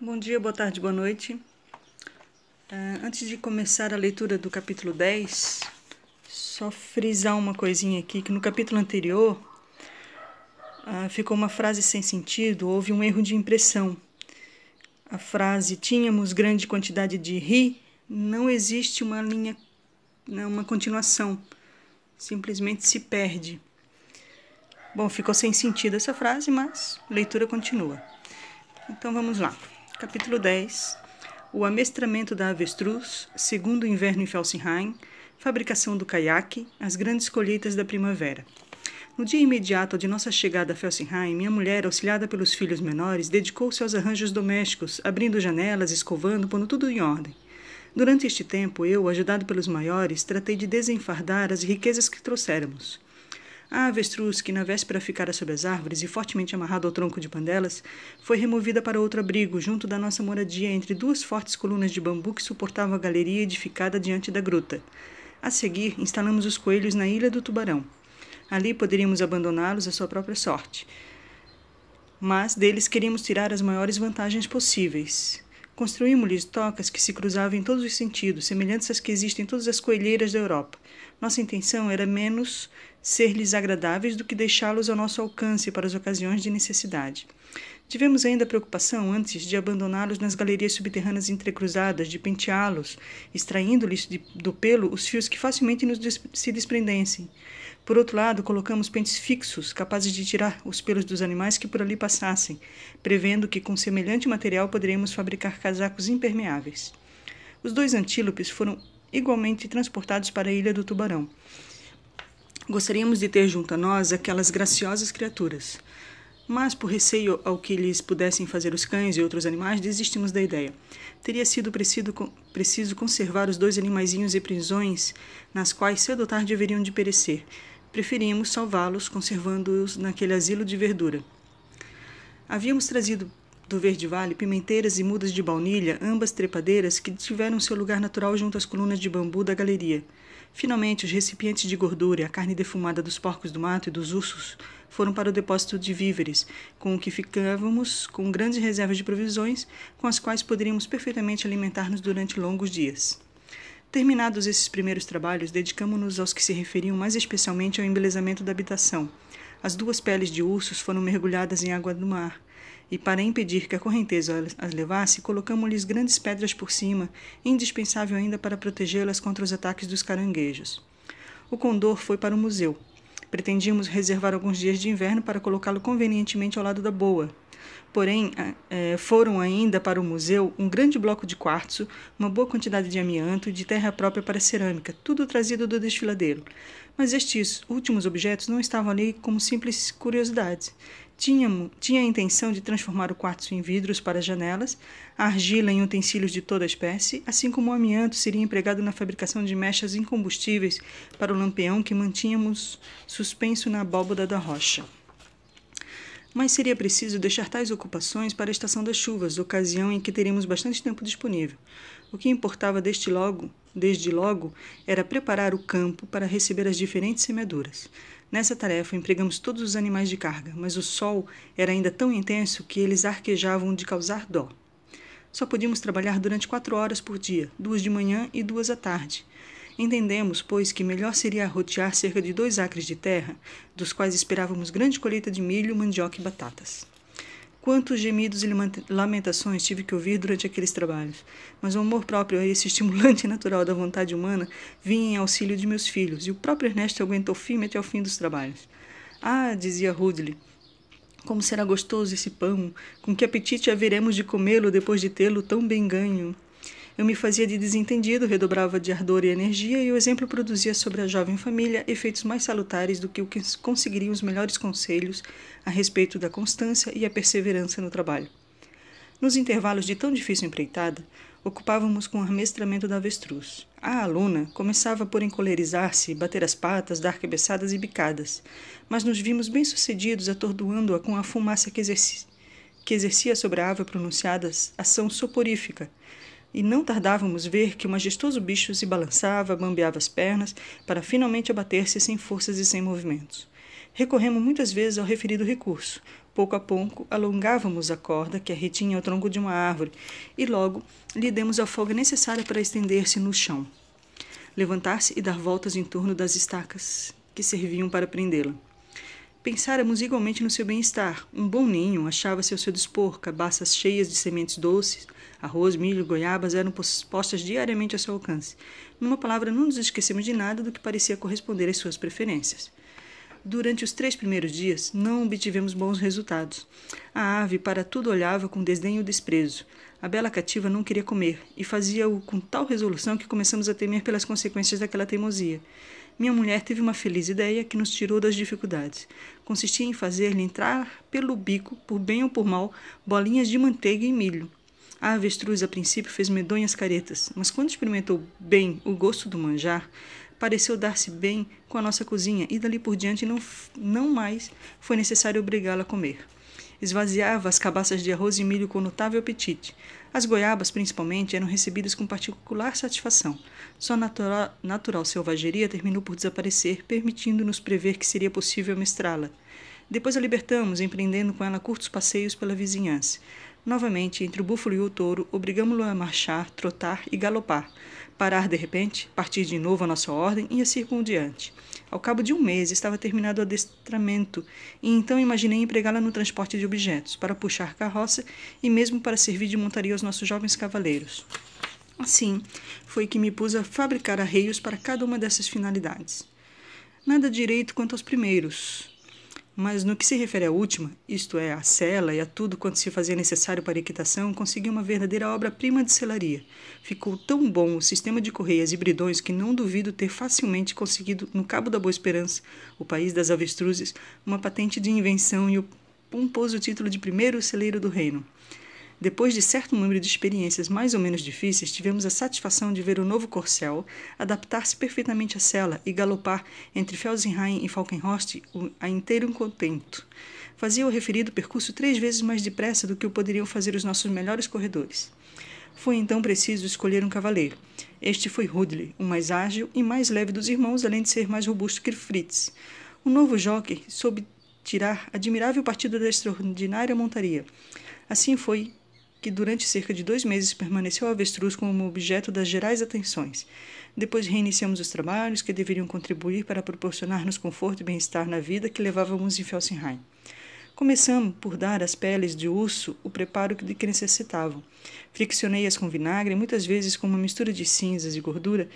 Bom dia, boa tarde, boa noite. É, antes de começar a leitura do capítulo 10, só frisar uma coisinha aqui, que no capítulo anterior ah, ficou uma frase sem sentido, houve um erro de impressão. A frase tínhamos grande quantidade de ri, não existe uma linha, né, uma continuação, simplesmente se perde. Bom, ficou sem sentido essa frase, mas a leitura continua. Então vamos lá. Capítulo 10 O amestramento da avestruz, segundo inverno em Felsenheim, fabricação do caiaque, as grandes colheitas da primavera. No dia imediato de nossa chegada a Felsenheim, minha mulher, auxiliada pelos filhos menores, dedicou-se aos arranjos domésticos, abrindo janelas, escovando, pondo tudo em ordem. Durante este tempo, eu, ajudado pelos maiores, tratei de desenfardar as riquezas que trouxéramos. A avestruz, que na véspera ficara sob as árvores e fortemente amarrada ao tronco de pandelas, foi removida para outro abrigo, junto da nossa moradia, entre duas fortes colunas de bambu que suportavam a galeria edificada diante da gruta. A seguir, instalamos os coelhos na Ilha do Tubarão. Ali poderíamos abandoná-los à sua própria sorte. Mas deles queríamos tirar as maiores vantagens possíveis. Construímos-lhes tocas que se cruzavam em todos os sentidos, semelhantes às que existem em todas as coelheiras da Europa. Nossa intenção era menos ser-lhes agradáveis do que deixá-los ao nosso alcance para as ocasiões de necessidade. Tivemos ainda a preocupação antes de abandoná-los nas galerias subterrâneas entrecruzadas, de penteá-los, extraindo-lhes do pelo os fios que facilmente nos des se desprendessem. Por outro lado, colocamos pentes fixos, capazes de tirar os pelos dos animais que por ali passassem, prevendo que com semelhante material poderíamos fabricar casacos impermeáveis. Os dois antílopes foram igualmente transportados para a Ilha do Tubarão. Gostaríamos de ter junto a nós aquelas graciosas criaturas. Mas, por receio ao que lhes pudessem fazer os cães e outros animais, desistimos da ideia. Teria sido preciso, preciso conservar os dois animaizinhos em prisões nas quais cedo ou tarde haveriam de perecer. Preferimos salvá-los, conservando-os naquele asilo de verdura. Havíamos trazido do Verde Vale, pimenteiras e mudas de baunilha, ambas trepadeiras, que tiveram seu lugar natural junto às colunas de bambu da galeria. Finalmente, os recipientes de gordura e a carne defumada dos porcos do mato e dos ursos foram para o depósito de víveres, com o que ficávamos com grandes reservas de provisões, com as quais poderíamos perfeitamente alimentar-nos durante longos dias. Terminados esses primeiros trabalhos, dedicamos-nos aos que se referiam mais especialmente ao embelezamento da habitação. As duas peles de ursos foram mergulhadas em água do mar, e para impedir que a correnteza as levasse, colocamos-lhes grandes pedras por cima, indispensável ainda para protegê-las contra os ataques dos caranguejos. O condor foi para o museu. Pretendíamos reservar alguns dias de inverno para colocá-lo convenientemente ao lado da boa. Porém, é, foram ainda para o museu um grande bloco de quartzo, uma boa quantidade de amianto e de terra própria para cerâmica, tudo trazido do desfiladeiro. Mas estes últimos objetos não estavam ali como simples curiosidades tinha, tinha a intenção de transformar o quartzo em vidros para janelas, a argila em utensílios de toda espécie, assim como o amianto seria empregado na fabricação de mechas incombustíveis para o lampião que mantínhamos suspenso na abóboda da rocha. Mas seria preciso deixar tais ocupações para a estação das chuvas, ocasião em que teríamos bastante tempo disponível. O que importava desde logo, desde logo, era preparar o campo para receber as diferentes semeaduras. Nessa tarefa empregamos todos os animais de carga, mas o sol era ainda tão intenso que eles arquejavam de causar dó. Só podíamos trabalhar durante quatro horas por dia, duas de manhã e duas à tarde. Entendemos, pois, que melhor seria rotear cerca de dois acres de terra, dos quais esperávamos grande colheita de milho, mandioca e batatas. Quantos gemidos e lamentações tive que ouvir durante aqueles trabalhos. Mas o amor próprio, esse estimulante natural da vontade humana, vinha em auxílio de meus filhos, e o próprio Ernesto aguentou firme até o fim dos trabalhos. Ah, dizia Rudley, como será gostoso esse pão! Com que apetite haveremos de comê-lo depois de tê-lo tão bem ganho! Eu me fazia de desentendido, redobrava de ardor e energia, e o exemplo produzia sobre a jovem família efeitos mais salutares do que o que conseguiriam os melhores conselhos a respeito da constância e a perseverança no trabalho. Nos intervalos de tão difícil empreitada, ocupávamos com o armestramento da avestruz. A aluna começava por encolerizar-se, bater as patas, dar cabeçadas e bicadas, mas nos vimos bem-sucedidos atordoando-a com a fumaça que, exerci que exercia sobre a ave pronunciada ação soporífica, e não tardávamos ver que o majestoso bicho se balançava, bambeava as pernas, para finalmente abater-se sem forças e sem movimentos. Recorremos muitas vezes ao referido recurso. Pouco a pouco, alongávamos a corda que a retinha ao tronco de uma árvore e logo lhe demos a folga necessária para estender-se no chão, levantar-se e dar voltas em torno das estacas que serviam para prendê-la. Pensáramos igualmente no seu bem-estar. Um bom ninho achava-se ao seu dispor, cabaças cheias de sementes doces, arroz, milho, goiabas eram postas diariamente ao seu alcance. Numa palavra, não nos esquecemos de nada do que parecia corresponder às suas preferências. Durante os três primeiros dias, não obtivemos bons resultados. A ave para tudo olhava com desdém e desprezo. A bela cativa não queria comer e fazia-o com tal resolução que começamos a temer pelas consequências daquela teimosia minha mulher teve uma feliz ideia que nos tirou das dificuldades. Consistia em fazer-lhe entrar pelo bico, por bem ou por mal, bolinhas de manteiga e milho. A avestruz, a princípio, fez medonhas caretas, mas quando experimentou bem o gosto do manjar, pareceu dar-se bem com a nossa cozinha e dali por diante não, não mais foi necessário obrigá-la a comer. Esvaziava as cabaças de arroz e milho com notável apetite. As goiabas, principalmente, eram recebidas com particular satisfação. Sua natural selvageria terminou por desaparecer, permitindo-nos prever que seria possível mestrá la Depois a libertamos, empreendendo com ela curtos passeios pela vizinhança. Novamente, entre o búfalo e o touro, obrigamos-lo a marchar, trotar e galopar, parar de repente, partir de novo a nossa ordem e assim por diante. Ao cabo de um mês, estava terminado o adestramento, e então imaginei empregá-la no transporte de objetos, para puxar carroça e mesmo para servir de montaria aos nossos jovens cavaleiros. Assim, foi que me pus a fabricar arreios para cada uma dessas finalidades. Nada direito quanto aos primeiros, mas no que se refere à última, isto é, à cela e a tudo quanto se fazia necessário para a equitação, consegui uma verdadeira obra-prima de selaria. Ficou tão bom o sistema de correias e bridões que não duvido ter facilmente conseguido, no Cabo da Boa Esperança, o país das avestruzes, uma patente de invenção e o pomposo título de primeiro celeiro do reino. Depois de certo número de experiências mais ou menos difíceis, tivemos a satisfação de ver o novo corcel adaptar-se perfeitamente à sela e galopar entre Felsenheim e Falkenhorst a inteiro contento. Fazia o referido percurso três vezes mais depressa do que o poderiam fazer os nossos melhores corredores. Foi então preciso escolher um cavaleiro. Este foi Rudley, o mais ágil e mais leve dos irmãos, além de ser mais robusto que Fritz. O novo jockey soube tirar admirável partido da extraordinária montaria. Assim foi que durante cerca de dois meses permaneceu avestruz como objeto das gerais atenções. Depois reiniciamos os trabalhos que deveriam contribuir para proporcionar-nos conforto e bem-estar na vida que levávamos em Felsenheim. Começamos por dar às peles de urso o preparo de que necessitavam. Friccionei-as com vinagre, muitas vezes com uma mistura de cinzas e gordura.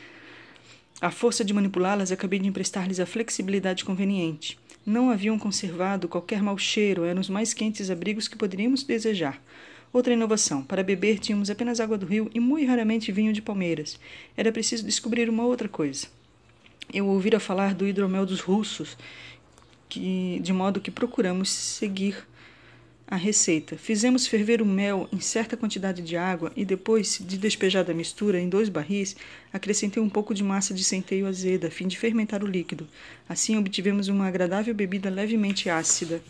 À força de manipulá-las, acabei de emprestar-lhes a flexibilidade conveniente. Não haviam conservado qualquer mau cheiro, eram os mais quentes abrigos que poderíamos desejar. Outra inovação: para beber tínhamos apenas água do rio e muito raramente vinho de palmeiras. Era preciso descobrir uma outra coisa. Eu ouvira falar do hidromel dos russos, que, de modo que procuramos seguir a receita. Fizemos ferver o mel em certa quantidade de água e depois de despejada a mistura em dois barris, acrescentei um pouco de massa de centeio azeda a fim de fermentar o líquido. Assim obtivemos uma agradável bebida levemente ácida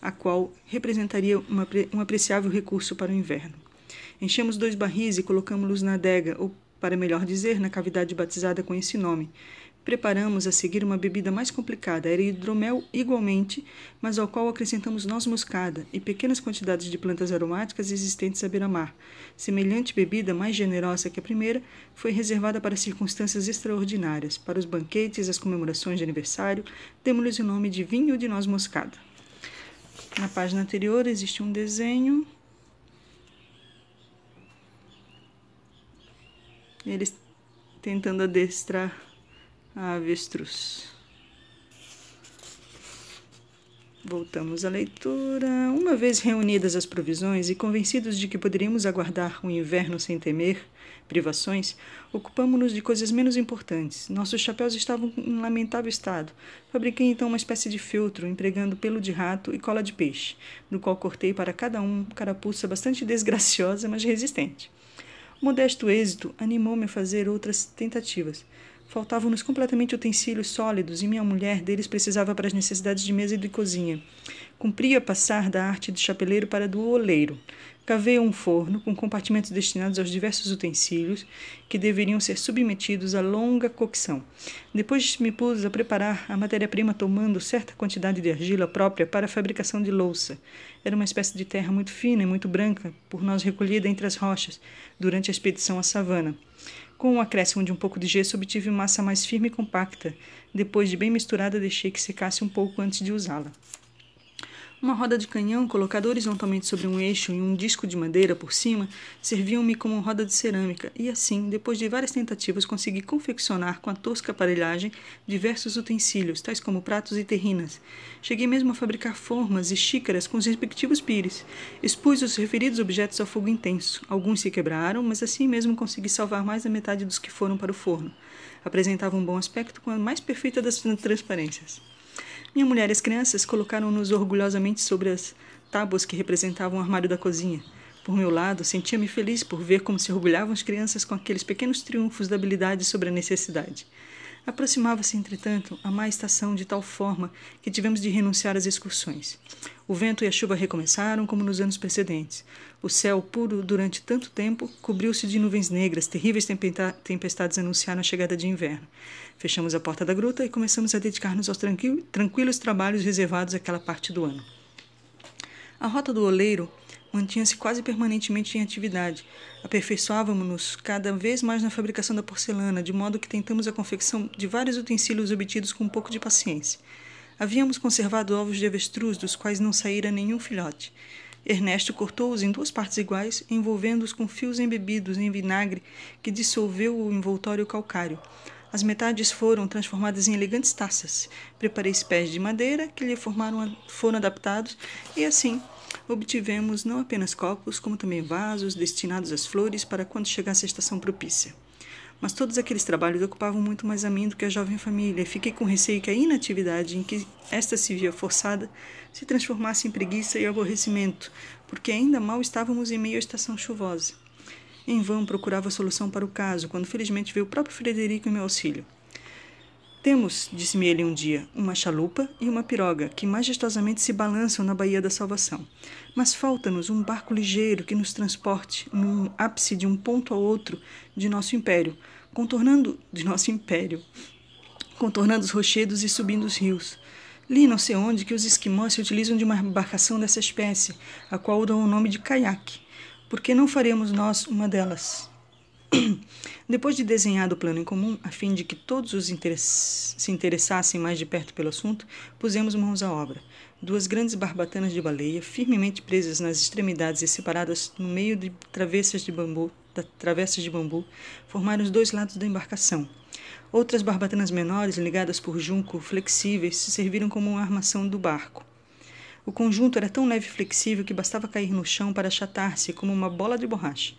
a qual representaria uma, um apreciável recurso para o inverno. Enchemos dois barris e colocamos-los na adega, ou, para melhor dizer, na cavidade batizada com esse nome. Preparamos a seguir uma bebida mais complicada, era hidromel igualmente, mas ao qual acrescentamos noz moscada e pequenas quantidades de plantas aromáticas existentes à beira-mar. Semelhante bebida, mais generosa que a primeira, foi reservada para circunstâncias extraordinárias, para os banquetes, as comemorações de aniversário, demos-lhes o nome de vinho de noz moscada. Na página anterior existe um desenho. Eles tentando adestrar a avestruz. Voltamos à leitura. Uma vez reunidas as provisões e convencidos de que poderíamos aguardar um inverno sem temer, privações, ocupamos-nos de coisas menos importantes. Nossos chapéus estavam em lamentável estado. Fabriquei então uma espécie de feltro, empregando pelo de rato e cola de peixe, no qual cortei para cada um carapuça bastante desgraciosa, mas resistente. O modesto êxito animou-me a fazer outras tentativas. Faltavam-nos completamente utensílios sólidos e minha mulher deles precisava para as necessidades de mesa e de cozinha. Cumpria passar da arte de chapeleiro para do oleiro cavei um forno com compartimentos destinados aos diversos utensílios que deveriam ser submetidos a longa cocção. Depois me pus a preparar a matéria-prima tomando certa quantidade de argila própria para a fabricação de louça. Era uma espécie de terra muito fina e muito branca, por nós recolhida entre as rochas, durante a expedição à savana. Com o acréscimo de um pouco de gesso, obtive massa mais firme e compacta. Depois de bem misturada, deixei que secasse um pouco antes de usá-la. Uma roda de canhão colocada horizontalmente sobre um eixo e um disco de madeira por cima serviam-me como roda de cerâmica, e assim, depois de várias tentativas, consegui confeccionar com a tosca aparelhagem diversos utensílios, tais como pratos e terrinas. Cheguei mesmo a fabricar formas e xícaras com os respectivos pires. Expus os referidos objetos ao fogo intenso. Alguns se quebraram, mas assim mesmo consegui salvar mais da metade dos que foram para o forno. Apresentavam um bom aspecto com a mais perfeita das transparências. Minha mulher e as crianças colocaram-nos orgulhosamente sobre as tábuas que representavam o armário da cozinha. Por meu lado, sentia-me feliz por ver como se orgulhavam as crianças com aqueles pequenos triunfos da habilidade sobre a necessidade. Aproximava-se, entretanto, a má estação de tal forma que tivemos de renunciar às excursões. O vento e a chuva recomeçaram como nos anos precedentes. O céu, puro durante tanto tempo, cobriu-se de nuvens negras. Terríveis tempestades anunciaram a chegada de inverno. Fechamos a porta da gruta e começamos a dedicar-nos aos tranquilos trabalhos reservados àquela parte do ano. A rota do oleiro mantinha-se quase permanentemente em atividade. Aperfeiçoávamos-nos cada vez mais na fabricação da porcelana, de modo que tentamos a confecção de vários utensílios obtidos com um pouco de paciência. Havíamos conservado ovos de avestruz, dos quais não saíra nenhum filhote. Ernesto cortou-os em duas partes iguais, envolvendo-os com fios embebidos em vinagre que dissolveu o envoltório calcário. As metades foram transformadas em elegantes taças. Preparei pés de madeira que lhe formaram, foram adaptados e assim obtivemos não apenas copos, como também vasos destinados às flores para quando chegasse a estação propícia. Mas todos aqueles trabalhos ocupavam muito mais a mim do que a jovem família. Fiquei com receio que a inatividade em que esta se via forçada se transformasse em preguiça e aborrecimento, porque ainda mal estávamos em meio à estação chuvosa. Em vão procurava solução para o caso, quando felizmente veio o próprio Frederico em meu auxílio. Temos, disse-me ele um dia, uma chalupa e uma piroga que majestosamente se balançam na Baía da Salvação. Mas falta-nos um barco ligeiro que nos transporte num ápice de um ponto a outro de nosso império, contornando de nosso império, contornando os rochedos e subindo os rios. Li não sei onde que os esquimós se utilizam de uma embarcação dessa espécie, a qual dão o nome de caiaque. Por que não faremos nós uma delas? Depois de desenhado o plano em comum, a fim de que todos os interess se interessassem mais de perto pelo assunto, pusemos mãos à obra. Duas grandes barbatanas de baleia, firmemente presas nas extremidades e separadas no meio de travessas de bambu, travessas de bambu, formaram os dois lados da embarcação. Outras barbatanas menores, ligadas por junco flexíveis, se serviram como uma armação do barco. O conjunto era tão leve e flexível que bastava cair no chão para achatar-se como uma bola de borracha.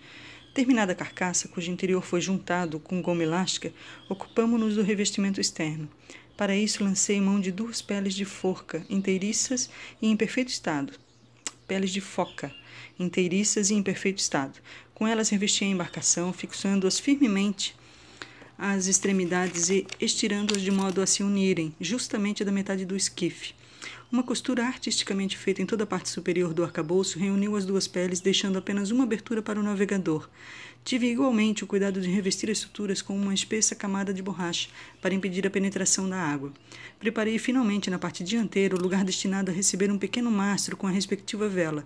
Terminada a carcaça, cujo interior foi juntado com goma elástica, ocupamos-nos do revestimento externo. Para isso, lancei mão de duas peles de forca, inteiriças e em perfeito estado. Peles de foca, inteiriças e em perfeito estado. Com elas, revesti a embarcação, fixando-as firmemente às extremidades e estirando-as de modo a se unirem, justamente da metade do esquife. Uma costura artisticamente feita em toda a parte superior do arcabouço reuniu as duas peles, deixando apenas uma abertura para o navegador. Tive igualmente o cuidado de revestir as suturas com uma espessa camada de borracha para impedir a penetração da água. Preparei finalmente na parte dianteira o lugar destinado a receber um pequeno mastro com a respectiva vela.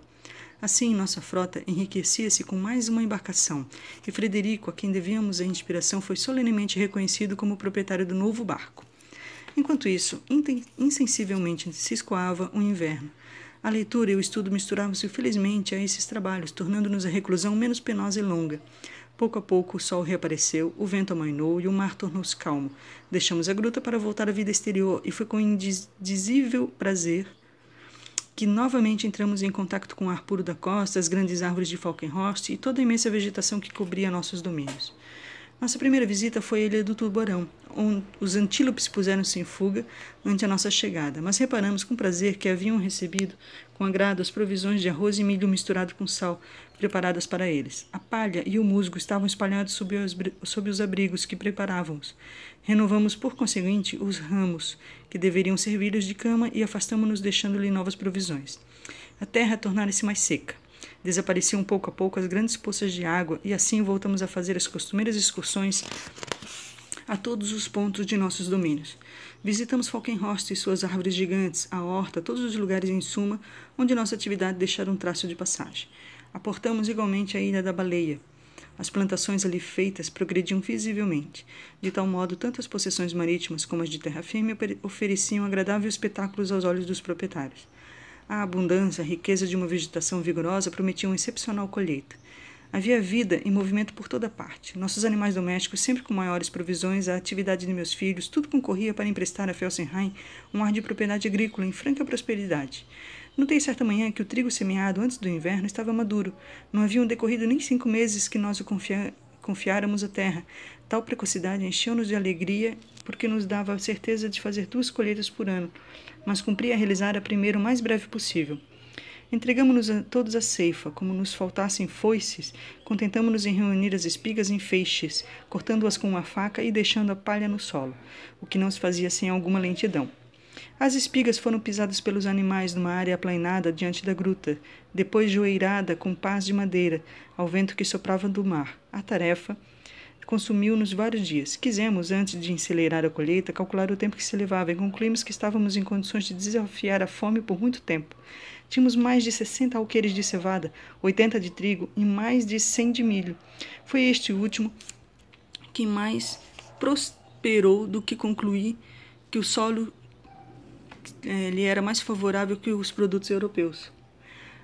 Assim, nossa frota enriquecia-se com mais uma embarcação, e Frederico, a quem devíamos a inspiração, foi solenemente reconhecido como proprietário do novo barco. Enquanto isso, insensivelmente se escoava o inverno. A leitura e o estudo misturavam-se felizmente a esses trabalhos, tornando-nos a reclusão menos penosa e longa. Pouco a pouco o sol reapareceu, o vento amainou e o mar tornou-se calmo. Deixamos a gruta para voltar à vida exterior e foi com indizível prazer que novamente entramos em contato com o ar puro da costa, as grandes árvores de Falkenhorst e toda a imensa vegetação que cobria nossos domínios. Nossa primeira visita foi a Ilha do Tubarão, onde os antílopes puseram-se em fuga ante a nossa chegada, mas reparamos com prazer que haviam recebido com agrado as provisões de arroz e milho misturado com sal preparadas para eles. A palha e o musgo estavam espalhados sob os, sob os abrigos que preparávamos. Renovamos, por conseguinte, os ramos que deveriam servir-lhes de cama e afastamos-nos deixando-lhe novas provisões. A terra tornara-se mais seca. Desapareciam pouco a pouco as grandes poças de água e assim voltamos a fazer as costumeiras excursões a todos os pontos de nossos domínios. Visitamos Falkenhorst e suas árvores gigantes, a horta, todos os lugares em suma onde nossa atividade deixara um traço de passagem. Aportamos igualmente a ilha da baleia. As plantações ali feitas progrediam visivelmente. De tal modo, tanto as possessões marítimas como as de terra firme ofereciam agradáveis espetáculos aos olhos dos proprietários. A abundância, a riqueza de uma vegetação vigorosa prometiam excepcional colheita. Havia vida e movimento por toda parte. Nossos animais domésticos, sempre com maiores provisões, a atividade de meus filhos, tudo concorria para emprestar a Felsenheim um ar de propriedade agrícola em franca prosperidade. Notei certa manhã que o trigo semeado antes do inverno estava maduro. Não haviam decorrido nem cinco meses que nós o confia confiáramos a terra. Tal precocidade encheu-nos de alegria, porque nos dava a certeza de fazer duas colheitas por ano, mas cumpria realizar a primeira o mais breve possível. Entregamos-nos a todos a ceifa, como nos faltassem foices, contentamos-nos em reunir as espigas em feixes, cortando-as com uma faca e deixando a palha no solo, o que não se fazia sem alguma lentidão. As espigas foram pisadas pelos animais numa área aplainada diante da gruta, depois joeirada com pás de madeira, ao vento que soprava do mar. A tarefa consumiu-nos vários dias. Quisemos, antes de enceleirar a colheita, calcular o tempo que se levava e concluímos que estávamos em condições de desafiar a fome por muito tempo. Tínhamos mais de 60 alqueires de cevada, 80 de trigo e mais de 100 de milho. Foi este último que mais prosperou do que concluí que o solo é, ele era mais favorável que os produtos europeus.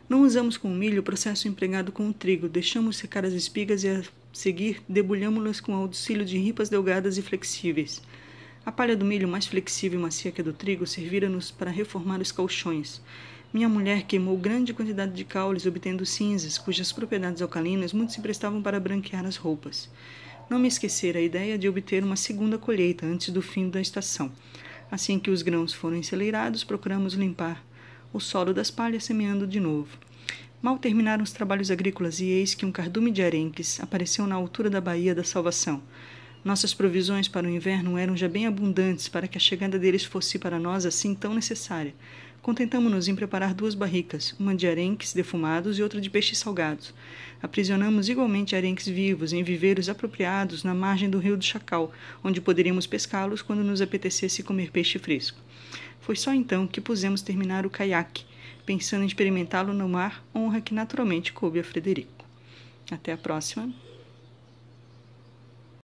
Não usamos com o milho o processo empregado com o trigo, deixamos secar as espigas e a seguir debulhamos-las com auxílio de ripas delgadas e flexíveis. A palha do milho, mais flexível e macia que a do trigo, servira-nos para reformar os colchões. Minha mulher queimou grande quantidade de caules, obtendo cinzas, cujas propriedades alcalinas muito se prestavam para branquear as roupas. Não me esquecer a ideia de obter uma segunda colheita antes do fim da estação. Assim que os grãos foram enfileirados, procuramos limpar o solo das palhas, semeando de novo. Mal terminaram os trabalhos agrícolas e eis que um cardume de arenques apareceu na altura da Baía da Salvação. Nossas provisões para o inverno eram já bem abundantes para que a chegada deles fosse para nós assim tão necessária contentamos nos em preparar duas barricas, uma de arenques defumados e outra de peixes salgados. Aprisionamos igualmente arenques vivos em viveiros apropriados na margem do rio do Chacal, onde poderíamos pescá-los quando nos apetecesse comer peixe fresco. Foi só então que pusemos terminar o caiaque, pensando em experimentá-lo no mar, honra que naturalmente coube a Frederico. Até a próxima.